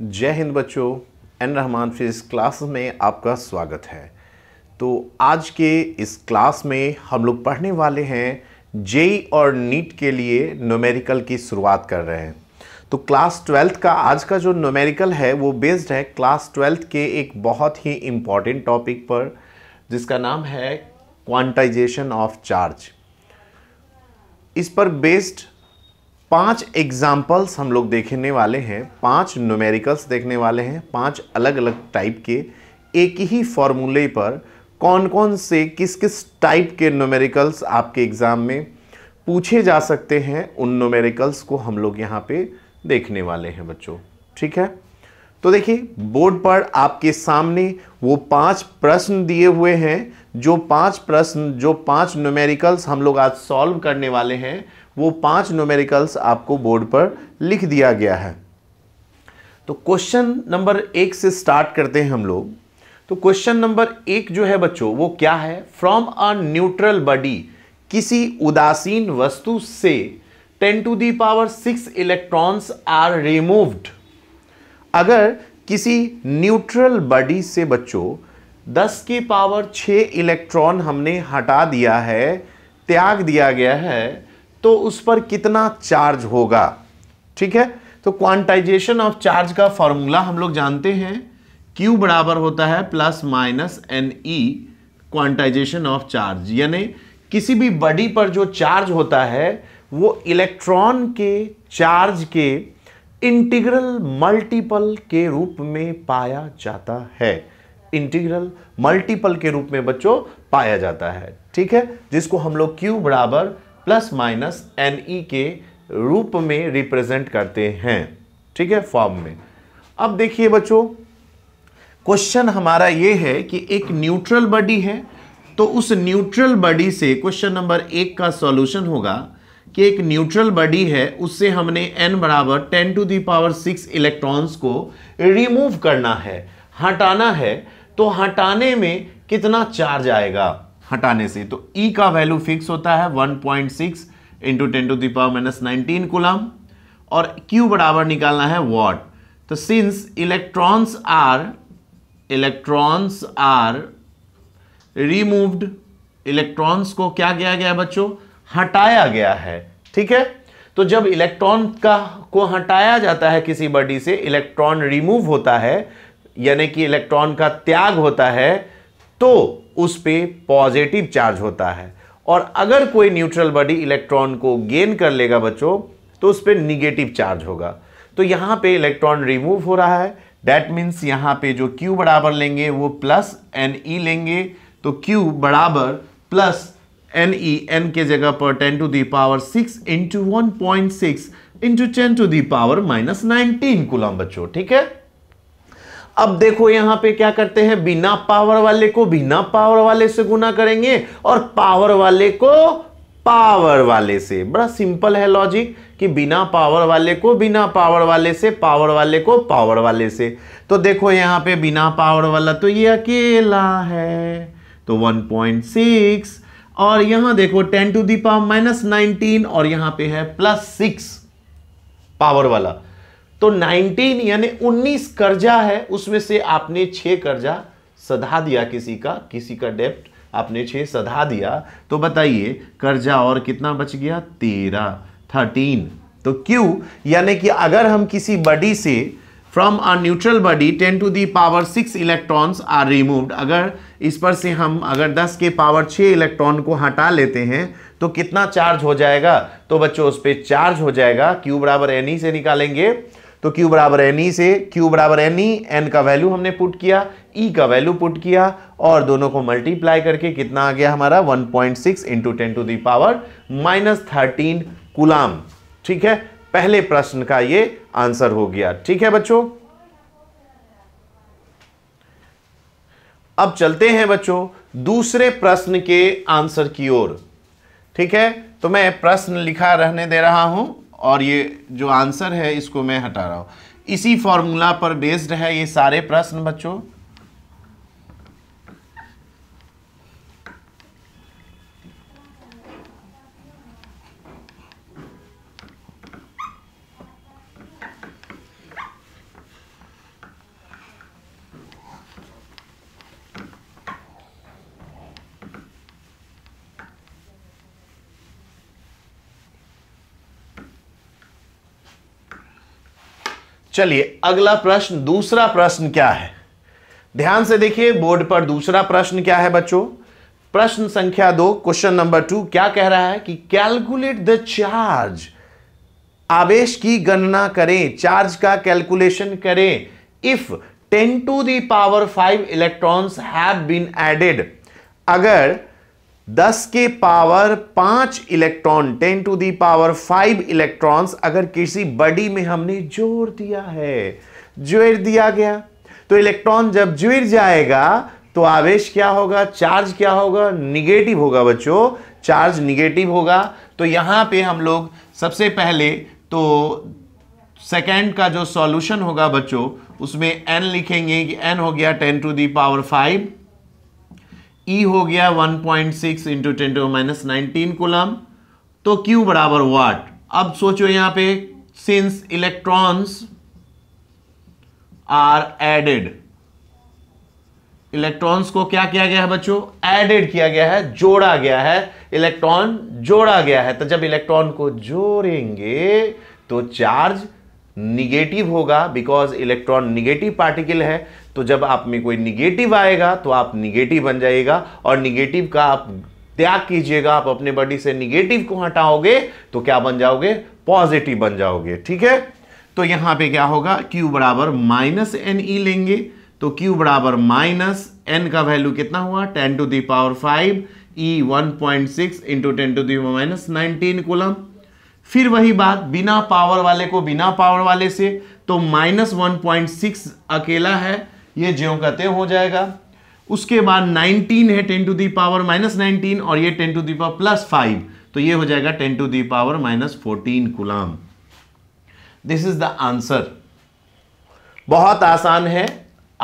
जय हिंद बच्चों एन रहमान इस क्लास में आपका स्वागत है तो आज के इस क्लास में हम लोग पढ़ने वाले हैं जेई और नीट के लिए नोमेरिकल की शुरुआत कर रहे हैं तो क्लास ट्वेल्थ का आज का जो नोमेरिकल है वो बेस्ड है क्लास ट्वेल्थ के एक बहुत ही इम्पॉर्टेंट टॉपिक पर जिसका नाम है क्वांटाइजेशन ऑफ चार्ज इस पर बेस्ड पांच एग्जाम्पल्स हम लोग देखने वाले हैं पांच न्यूमेरिकल्स देखने वाले हैं पांच अलग अलग टाइप के एक ही फॉर्मूले पर कौन कौन से किस किस टाइप के न्यूमेरिकल्स आपके एग्ज़ाम में पूछे जा सकते हैं उन न्यूमेरिकल्स को हम लोग यहाँ पे देखने वाले हैं बच्चों ठीक है तो देखिए बोर्ड पर आपके सामने वो पांच प्रश्न दिए हुए हैं जो पांच प्रश्न जो पांच न्यूमेरिकल्स हम लोग आज सॉल्व करने वाले हैं वो पांच न्यूमेरिकल्स आपको बोर्ड पर लिख दिया गया है तो क्वेश्चन नंबर एक से स्टार्ट करते हैं हम लोग तो क्वेश्चन नंबर एक जो है बच्चों वो क्या है फ्रॉम अ न्यूट्रल बॉडी किसी उदासीन वस्तु से ten to the power six electrons are removed अगर किसी न्यूट्रल बॉडी से बच्चों दस के पावर छः इलेक्ट्रॉन हमने हटा दिया है त्याग दिया गया है तो उस पर कितना चार्ज होगा ठीक है तो क्वांटाइजेशन ऑफ चार्ज का फॉर्मूला हम लोग जानते हैं Q बराबर होता है plus minus N E e quantization of charge यानी किसी भी बॉडी पर जो चार्ज होता है वो इलेक्ट्रॉन के चार्ज के इंटीग्रल मल्टीपल के रूप में पाया जाता है इंटीग्रल मल्टीपल के रूप में बच्चों पाया जाता है ठीक है जिसको हम लोग Q बराबर प्लस माइनस एन ई के रूप में रिप्रेजेंट करते हैं ठीक है फॉर्म में अब देखिए बच्चों क्वेश्चन हमारा ये है कि एक न्यूट्रल बॉडी है तो उस न्यूट्रल बॉडी से क्वेश्चन नंबर एक का सॉल्यूशन होगा कि एक न्यूट्रल बॉडी है उससे हमने n बराबर ten to the power six electrons को रिमूव करना है हटाना है तो हटाने में कितना चार्ज आएगा हटाने से तो ई e का वैल्यू फिक्स होता है 1.6 point six into ten to the power minus nineteen coulomb और क्यू बराबर निकालना है वॉट तो since electrons are electrons are removed electrons को क्या किया गया बच्चों हटाया गया है ठीक है तो जब इलेक्ट्रॉन का को हटाया जाता है किसी बॉडी से इलेक्ट्रॉन रिमूव होता है यानी कि इलेक्ट्रॉन का त्याग होता है तो उस पर पॉजिटिव चार्ज होता है और अगर कोई न्यूट्रल बॉडी इलेक्ट्रॉन को गेन कर लेगा बच्चों तो उस पर निगेटिव चार्ज होगा तो यहाँ पे इलेक्ट्रॉन रिमूव हो रहा है डैट मीन्स यहाँ पे जो Q बराबर लेंगे वो प्लस एन ई लेंगे तो Q बराबर प्लस एन ई एन के जगह पर ten to the power six into one point six into ten to power minus nineteen coulomb बच्चों ठीक है अब देखो यहां पे क्या करते हैं बिना पावर वाले को बिना पावर वाले से गुना करेंगे और पावर वाले को पावर वाले से बड़ा सिंपल है लॉजिक कि बिना पावर वाले को बिना पावर वाले से पावर वाले को पावर वाले से तो देखो यहां पे बिना पावर वाला तो ये अकेला है तो 1.6 और यहां देखो 10 to the power minus nineteen और यहां पे है प्लस सिक्स पावर वाला तो 19 यानी 19 कर्जा है उसमें से आपने 6 कर्जा सधा दिया किसी का किसी का डेप्ट आपने 6 सधा दिया तो बताइए कर्जा और कितना बच गया तेरह थर्टीन तो क्यू यानी कि अगर हम किसी बॉडी से from a neutral body 10 to the power 6 electrons are removed अगर इस पर से हम अगर 10 के पावर 6 इलेक्ट्रॉन को हटा लेते हैं तो कितना चार्ज हो जाएगा तो बच्चों उस पर चार्ज हो जाएगा क्यू बराबर एन से निकालेंगे तो Q बराबर एन ई e से Q बराबर एन ई एन का वैल्यू हमने पुट किया E का वैल्यू पुट किया और दोनों को मल्टीप्लाई करके कितना आ गया हमारा 1.6 point six into ten to the power minus thirteen coulomb ठीक है पहले प्रश्न का ये आंसर हो गया ठीक है बच्चों अब चलते हैं बच्चों दूसरे प्रश्न के आंसर की ओर ठीक है तो मैं प्रश्न लिखा रहने दे रहा हूं और ये जो आंसर है इसको मैं हटा रहा हूँ इसी फॉर्मूला पर बेस्ड है ये सारे प्रश्न बच्चों चलिए अगला प्रश्न दूसरा प्रश्न क्या है ध्यान से देखिए बोर्ड पर दूसरा प्रश्न क्या है बच्चों प्रश्न संख्या दो क्वेश्चन नंबर टू क्या कह रहा है कि कैलकुलेट द चार्ज आवेश की गणना करें चार्ज का कैलकुलेशन करें if 10 to the power five 5 electrons have been added अगर दस के पावर पांच electron ten to the power five electrons अगर किसी बॉडी में हमने जोड़ दिया है ज्वेर दिया गया तो इलेक्ट्रॉन जब ज्वेर जाएगा तो आवेश क्या होगा चार्ज क्या होगा निगेटिव होगा बच्चों चार्ज निगेटिव होगा तो यहां पे हम लोग सबसे पहले तो सेकेंड का जो सॉल्यूशन होगा बच्चों उसमें एन लिखेंगे कि एन हो गया ten to the power five e e हो गया 1.6 point six into ten to minus nineteen coulomb तो क्यू बराबर वाट अब सोचो यहां पे since electrons are added electrons को क्या किया गया है बच्चों एडेड किया गया है जोड़ा गया है इलेक्ट्रॉन जोड़ा गया है तो जब इलेक्ट्रॉन को जोड़ेंगे तो चार्ज निगेटिव होगा बिकॉज इलेक्ट्रॉन निगेटिव पार्टिकल है तो जब आप में कोई निगेटिव आएगा तो आप निगेटिव बन जाएगा और निगेटिव का आप त्याग कीजिएगा आप अपने बॉडी से निगेटिव को हटाओगे तो क्या बन जाओगे पॉजिटिव बन जाओगे ठीक है तो यहां पे क्या होगा Q बराबर माइनस एन ई लेंगे तो Q बराबर माइनस एन का वैल्यू कितना हुआ ten to the power five e one point six into ten to the power minus nineteen coulomb फिर वही बात बिना पावर वाले को बिना पावर वाले से तो माइनस वन पॉइंट सिक्स अकेला है ये ज्यो का त्यों हो जाएगा उसके बाद 19 है 10 to the power minus nineteen और ये 10 to the power plus five तो ये हो जाएगा 10 to the power minus fourteen coulomb this is the answer बहुत आसान है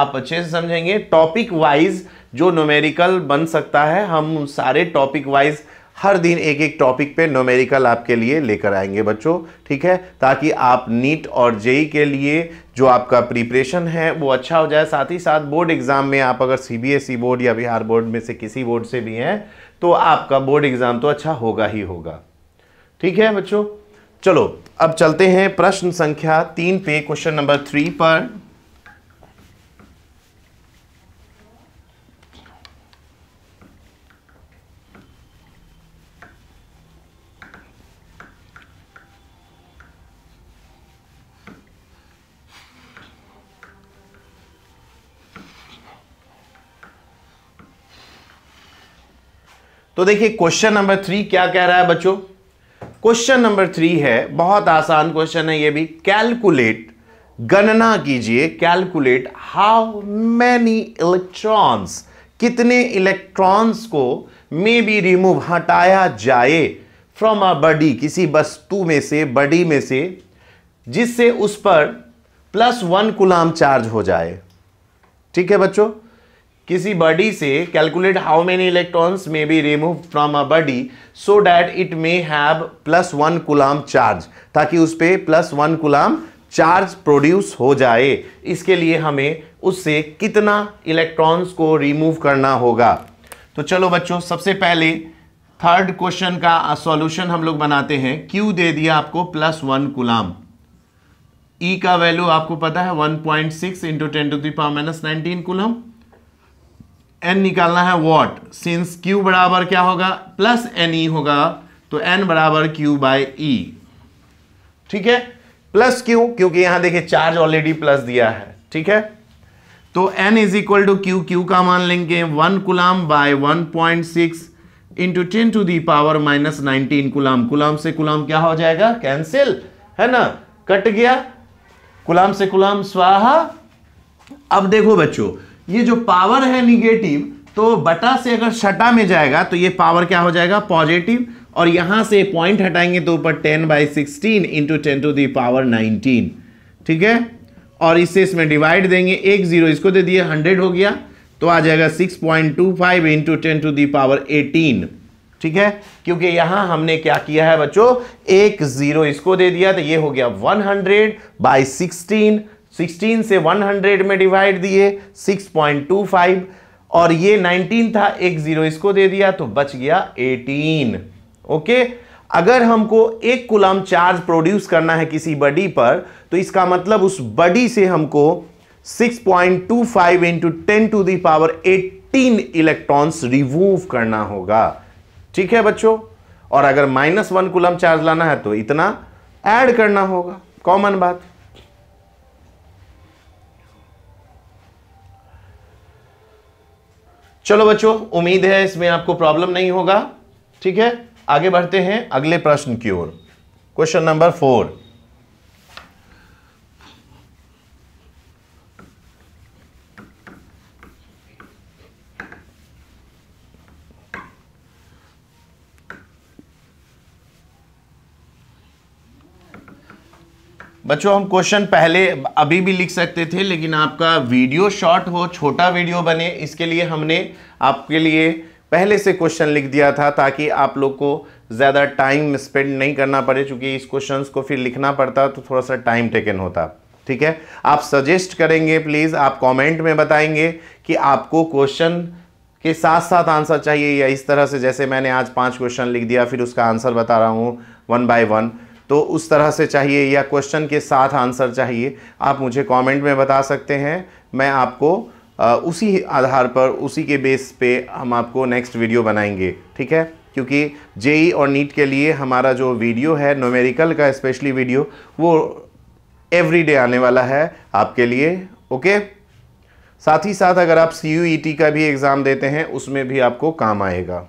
आप अच्छे से समझेंगे टॉपिक वाइज जो नोमेरिकल बन सकता है हम सारे टॉपिक वाइज हर दिन एक एक टॉपिक पे नोमेरिकल आपके लिए लेकर आएंगे बच्चों ठीक है ताकि आप नीट और जेई के लिए जो आपका प्रिपरेशन है वो अच्छा हो जाए साथ ही साथ बोर्ड एग्ज़ाम में आप अगर सीबीएसई बोर्ड e या बिहार बोर्ड में से किसी बोर्ड से भी हैं तो आपका बोर्ड एग्ज़ाम तो अच्छा होगा ही होगा ठीक है बच्चों चलो अब चलते हैं प्रश्न संख्या तीन पे क्वेश्चन नंबर थ्री पर तो देखिए क्वेश्चन नंबर थ्री क्या कह रहा है बच्चों क्वेश्चन नंबर थ्री है बहुत आसान क्वेश्चन है ये भी कैलकुलेट गणना कीजिए कैलकुलेट हाउ मैनी इलेक्ट्रॉन्स कितने इलेक्ट्रॉन्स को मे बी रिमूव हटाया जाए फ्रॉम अ बडी किसी वस्तु में से बडी में से जिससे उस पर प्लस वन कुलाम चार्ज हो जाए ठीक है बच्चों किसी बॉडी से calculate how many electrons may be removed from a body so that it may have plus one coulomb charge ताकि उस पर plus one coulomb charge produce हो जाए इसके लिए हमें उससे कितना इलेक्ट्रॉन्स को रिमूव करना होगा तो चलो बच्चों सबसे पहले थर्ड क्वेश्चन का सॉल्यूशन हम लोग बनाते हैं क्यू दे दिया आपको plus one coulomb e e का वैल्यू आपको पता है 1.6 point six into ten to the power minus nineteen coulomb n निकालना है वॉट सिंस क्यू बराबर क्या होगा प्लस एन ई होगा तो एन बराबर क्यू बाई ई ठीक है प्लस क्यू क्योंकि यहां देखिए चार्ज ऑलरेडी प्लस दिया है ठीक है तो n is equal to q q का मान लेंगे one coulomb by one point six into ten to the power minus nineteen coulomb coulomb से कुलाम क्या हो जाएगा कैंसिल है ना कट गया कुलाम से कुलाम स्वाहा अब देखो बच्चों ये जो पावर है निगेटिव तो बटा से अगर शटा में जाएगा तो ये पावर क्या हो जाएगा पॉजिटिव और यहाँ से पॉइंट हटाएंगे तो ऊपर ten by sixteen into ten to the power nineteen ठीक है और इससे इसमें डिवाइड देंगे एक जीरो इसको दे दिए हंड्रेड हो गया तो आ जाएगा six point two five into ten to the power eighteen ठीक है क्योंकि यहाँ हमने क्या किया है बच्चों एक जीरो इसको दे दिया तो ये हो गया वन हंड्रेड बाई सिक्सटीन 16 से 100 में डिवाइड दिए 6.25 और ये 19 था एक जीरो इसको दे दिया तो बच गया 18 ओके अगर हमको एक कुलम चार्ज प्रोड्यूस करना है किसी बडी पर तो इसका मतलब उस बडी से हमको 6.25 point two five into ten to the power eighteen electrons remove करना होगा ठीक है बच्चों और अगर माइनस वन कुलम चार्ज लाना है तो इतना ऐड करना होगा कॉमन बात चलो बच्चों उम्मीद है इसमें आपको प्रॉब्लम नहीं होगा ठीक है आगे बढ़ते हैं अगले प्रश्न की ओर क्वेश्चन नंबर फोर बच्चों हम क्वेश्चन पहले अभी भी लिख सकते थे लेकिन आपका वीडियो शॉर्ट हो छोटा वीडियो बने इसके लिए हमने आपके लिए पहले से क्वेश्चन लिख दिया था ताकि आप लोग को ज़्यादा टाइम स्पेंड नहीं करना पड़े चूँकि इस क्वेश्चन को फिर लिखना पड़ता तो थोड़ा सा टाइम टेकन होता ठीक है आप सजेस्ट करेंगे प्लीज़ आप कमेंट में बताएंगे कि आपको क्वेश्चन के साथ साथ आंसर चाहिए या इस तरह से जैसे मैंने आज पांच क्वेश्चन लिख दिया फिर उसका आंसर बता रहा हूँ वन बाय वन तो उस तरह से चाहिए या क्वेश्चन के साथ आंसर चाहिए आप मुझे कमेंट में बता सकते हैं मैं आपको उसी आधार पर उसी के बेस पे हम आपको नेक्स्ट वीडियो बनाएंगे ठीक है क्योंकि जेई e और नीट के लिए हमारा जो वीडियो है नोमेरिकल का स्पेशली वीडियो वो एवरीडे आने वाला है आपके लिए ओके साथ ही साथ अगर आप सी e का भी एग्ज़ाम देते हैं उसमें भी आपको काम आएगा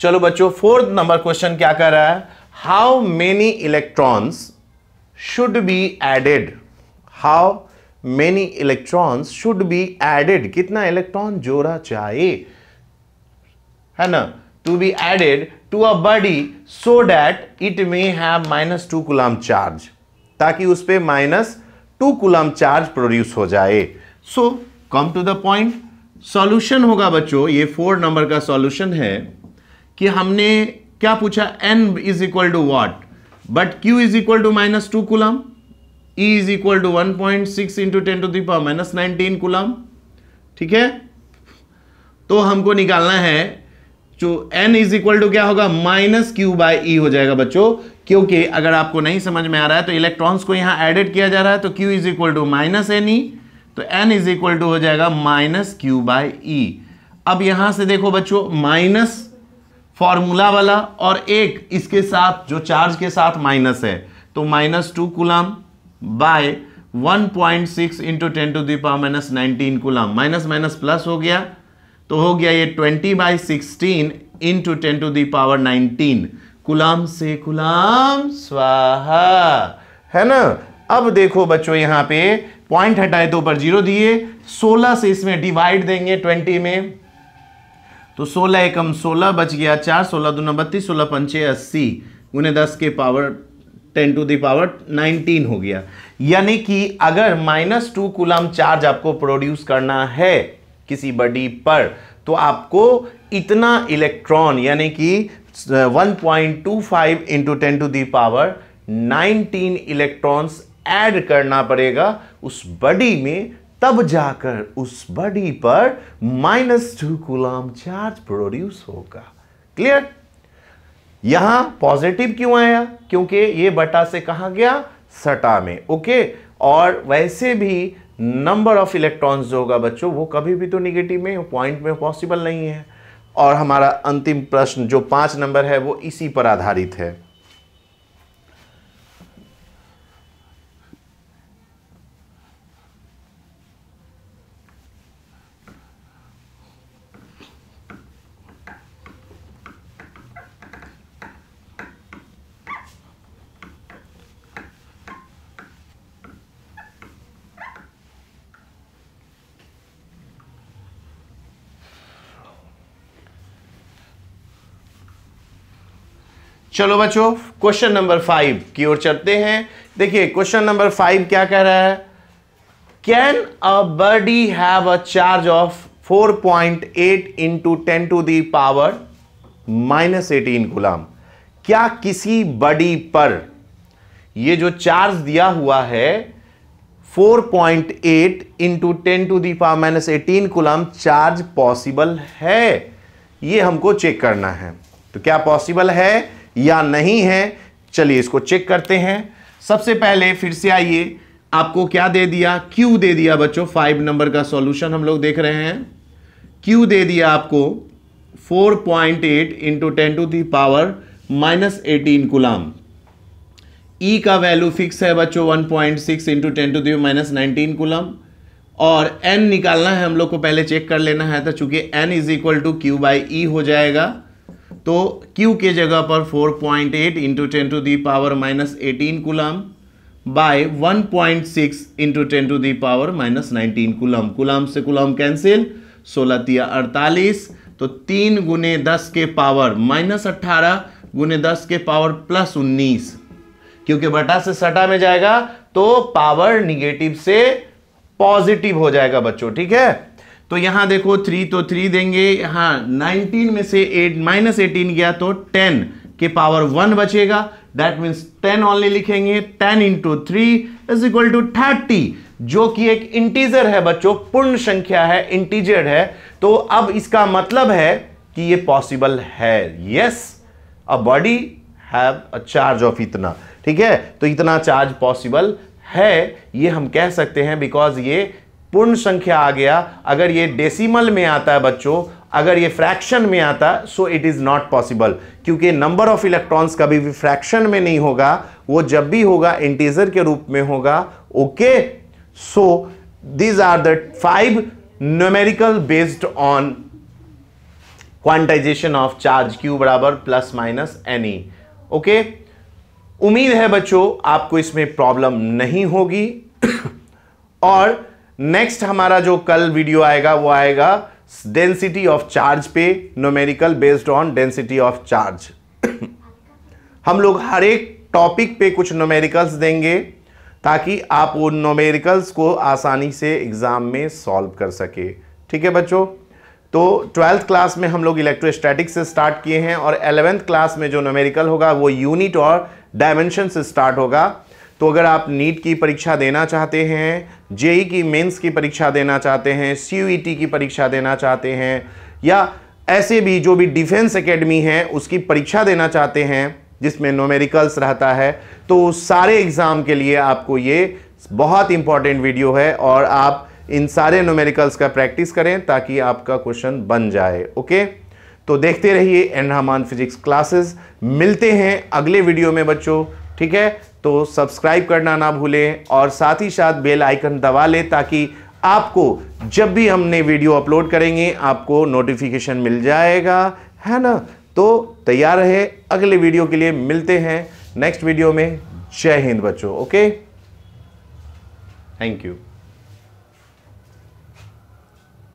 चलो बच्चों फोर्थ नंबर क्वेश्चन क्या कर रहा है how many electrons should be added how many electrons should be added कितना इलेक्ट्रॉन जोड़ा चाहिए है ना to be added to a body so that it may have minus two coulomb charge ताकि उस पर minus two coulomb charge produce हो जाए so come to the point solution होगा बच्चों ये फोर नंबर का सॉल्यूशन है कि हमने क्या पूछा n is equal to what but q is equal to minus two coulomb e is equal to one point six into ten to power minus nineteen coulomb ठीक है तो हमको निकालना है जो तो n इज इक्वल टू क्या होगा माइनस क्यू बाई ई हो जाएगा बच्चों क्योंकि अगर आपको नहीं समझ में आ रहा है तो इलेक्ट्रॉन्स को यहां एडेड किया जा रहा है तो q is equal to minus N e तो n इज इक्वल टू हो जाएगा माइनस क्यू बाई ई अब यहां से देखो बच्चों माइनस फॉर्मूला वाला और एक इसके साथ जो चार्ज के साथ माइनस है तो minus two coulomb by 1.6 point six into ten to the power minus nineteen coulomb minus minus plus हो गया तो हो गया ये 20 by sixteen into ten to the power nineteen coulomb से कुलम स्वाहा है ना अब देखो बच्चों यहाँ पे पॉइंट हटाए तो ऊपर जीरो दिए 16 से इसमें डिवाइड देंगे 20 में तो सोलह एकम सोलह बच गया चार सोलह दूना बत्तीस सोलह पंचे अस्सी उन्हें दस के power ten to the power nineteen हो गया यानी कि अगर माइनस टू कुलम चार्ज आपको प्रोड्यूस करना है किसी बॉडी पर तो आपको इतना इलेक्ट्रॉन यानी कि 1.25 point two five into ten to the power nineteen electrons add करना पड़ेगा उस बॉडी में तब जाकर उस बॉडी पर minus two coulomb charge produce होगा क्लियर यहां पॉजिटिव क्यों आया क्योंकि ये बटा से कहा गया सटा में ओके और वैसे भी नंबर ऑफ इलेक्ट्रॉन्स जो होगा बच्चों वो कभी भी तो निगेटिव में पॉइंट में पॉसिबल नहीं है और हमारा अंतिम प्रश्न जो पांच नंबर है वो इसी पर आधारित है चलो बच्चों क्वेश्चन नंबर फाइव की ओर चलते हैं देखिए क्वेश्चन नंबर फाइव क्या कह रहा है can a body have a charge of 4.8 point eight into ten to the power minus eighteen coulomb क्या किसी बडी पर ये जो चार्ज दिया हुआ है 4.8 point eight into ten to the power minus eighteen coulomb charge possible है ये हमको चेक करना है तो क्या पॉसिबल है या नहीं है चलिए इसको चेक करते हैं सबसे पहले फिर से आइए आपको क्या दे दिया क्यू दे दिया बच्चों फाइव नंबर का सॉल्यूशन हम लोग देख रहे हैं क्यू दे दिया आपको 4.8 point eight into ten to the power minus eighteen coulomb e का वैल्यू फिक्स है बच्चों 1.6 point six into ten to the minus nineteen coulomb और n निकालना है हम लोग को पहले चेक कर लेना है तो चूंकि n is equal to q by e हो जाएगा तो Q के जगह पर 4.8 point eight into ten to the power minus eighteen coulomb by 1.6 point six into ten to the power minus nineteen coulomb coulomb से कुलम कैंसिल सोलह तिया अड़तालीस तो तीन गुने दस के पावर माइनस अट्ठारह गुने दस के पावर प्लस उन्नीस क्योंकि बटा से सटा में जाएगा तो पावर निगेटिव से पॉजिटिव हो जाएगा बच्चों ठीक है तो यहां देखो थ्री तो थ्री देंगे यहां नाइनटीन में से एट माइनस एटीन गया तो टेन के पावर वन बचेगा दैट मीन्स टेन ऑनली लिखेंगे ten into three is equal to thirty जो कि एक इंटीजर है बच्चों पूर्ण संख्या है इंटीजर है तो अब इसका मतलब है कि ये पॉसिबल है yes a body have a charge of इतना ठीक है तो इतना चार्ज पॉसिबल है ये हम कह सकते हैं बिकॉज ये पूर्ण संख्या आ गया अगर ये डेसिमल में आता है बच्चों अगर ये फ्रैक्शन में आता so it is not possible क्योंकि नंबर ऑफ इलेक्ट्रॉन्स कभी भी फ्रैक्शन में नहीं होगा वो जब भी होगा इंटीजर के रूप में होगा okay so these are the five numerical based on quantization of charge q बराबर प्लस माइनस एनी ओके उम्मीद है बच्चों आपको इसमें प्रॉब्लम नहीं होगी और नेक्स्ट हमारा जो कल वीडियो आएगा वो आएगा डेंसिटी ऑफ चार्ज पे numerical based on density of charge हम लोग हर एक टॉपिक पे कुछ नोमेरिकल्स देंगे ताकि आप उन नोमेरिकल्स को आसानी से एग्ज़ाम में सॉल्व कर सके ठीक है बच्चों तो ट्वेल्थ क्लास में हम लोग इलेक्ट्रोस्टैटिक्स से स्टार्ट किए हैं और एलेवेंथ क्लास में जो नोमेरिकल होगा वो यूनिट और डायमेंशन से स्टार्ट होगा तो अगर आप नीट की परीक्षा देना चाहते हैं जेई की मेंस की परीक्षा देना चाहते हैं सी की परीक्षा देना चाहते हैं या ऐसे भी जो भी डिफेंस एकेडमी है उसकी परीक्षा देना चाहते हैं जिसमें नोमेरिकल्स रहता है तो सारे एग्ज़ाम के लिए आपको ये बहुत इंपॉर्टेंट वीडियो है और आप इन सारे नोमेरिकल्स का प्रैक्टिस करें ताकि आपका क्वेश्चन बन जाए ओके तो देखते रहिए एन फिजिक्स क्लासेस मिलते हैं अगले वीडियो में बच्चों ठीक है तो सब्सक्राइब करना ना भूलें और साथ ही साथ बेल आइकन दबा लें ताकि आपको जब भी हमने वीडियो अपलोड करेंगे आपको नोटिफिकेशन मिल जाएगा है ना तो तैयार रहे अगले वीडियो के लिए मिलते हैं नेक्स्ट वीडियो में जय हिंद बच्चों ओके थैंक यू